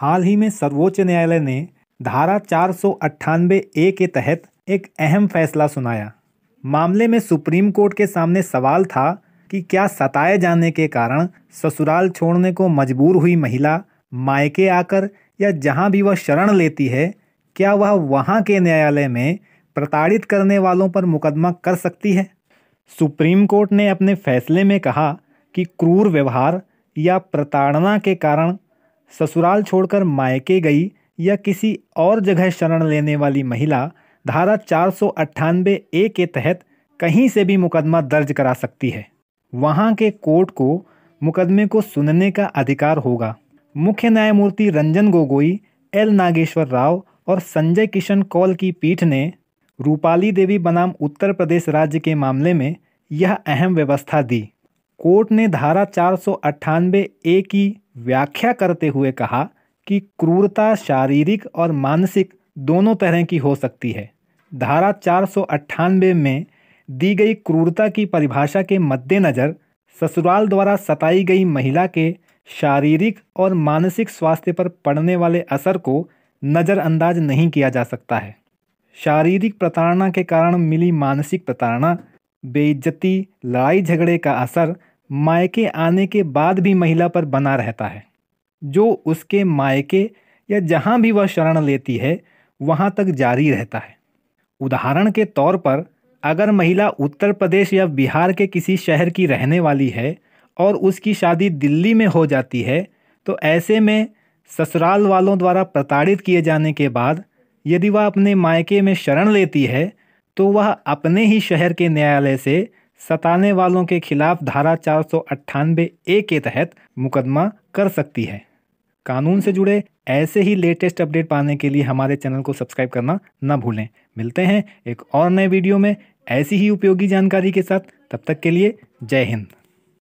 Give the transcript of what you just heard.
हाल ही में सर्वोच्च न्यायालय ने धारा चार ए के तहत एक अहम फैसला सुनाया मामले में सुप्रीम कोर्ट के सामने सवाल था कि क्या सताए जाने के कारण ससुराल छोड़ने को मजबूर हुई महिला मायके आकर या जहां भी वह शरण लेती है क्या वह वहां के न्यायालय में प्रताड़ित करने वालों पर मुकदमा कर सकती है सुप्रीम कोर्ट ने अपने फैसले में कहा कि क्रूर व्यवहार या प्रताड़ना के कारण ससुराल छोड़कर मायके गई या किसी और जगह शरण लेने वाली महिला धारा चार सौ ए के तहत कहीं से भी मुकदमा दर्ज करा सकती है वहाँ के कोर्ट को मुकदमे को सुनने का अधिकार होगा मुख्य न्यायमूर्ति रंजन गोगोई एल नागेश्वर राव और संजय किशन कौल की पीठ ने रूपाली देवी बनाम उत्तर प्रदेश राज्य के मामले में यह अहम व्यवस्था दी कोर्ट ने धारा चार सौ अट्ठानबे ए की व्याख्या करते हुए कहा कि क्रूरता शारीरिक और मानसिक दोनों तरह की हो सकती है धारा चार सौ अट्ठानबे में दी गई क्रूरता की परिभाषा के मद्देनज़र ससुराल द्वारा सताई गई महिला के शारीरिक और मानसिक स्वास्थ्य पर पड़ने वाले असर को नज़रअंदाज नहीं किया जा सकता है शारीरिक प्रताड़ना के कारण मिली मानसिक प्रताड़ना बेइज्जती लड़ाई झगड़े का असर मायके आने के बाद भी महिला पर बना रहता है जो उसके मायके या जहाँ भी वह शरण लेती है वहाँ तक जारी रहता है उदाहरण के तौर पर अगर महिला उत्तर प्रदेश या बिहार के किसी शहर की रहने वाली है और उसकी शादी दिल्ली में हो जाती है तो ऐसे में ससुराल वालों द्वारा प्रताड़ित किए जाने के बाद यदि वह अपने मायके में शरण लेती है तो वह अपने ही शहर के न्यायालय से सताने वालों के खिलाफ धारा चार सौ ए के तहत मुकदमा कर सकती है कानून से जुड़े ऐसे ही लेटेस्ट अपडेट पाने के लिए हमारे चैनल को सब्सक्राइब करना ना भूलें मिलते हैं एक और नए वीडियो में ऐसी ही उपयोगी जानकारी के साथ तब तक के लिए जय हिंद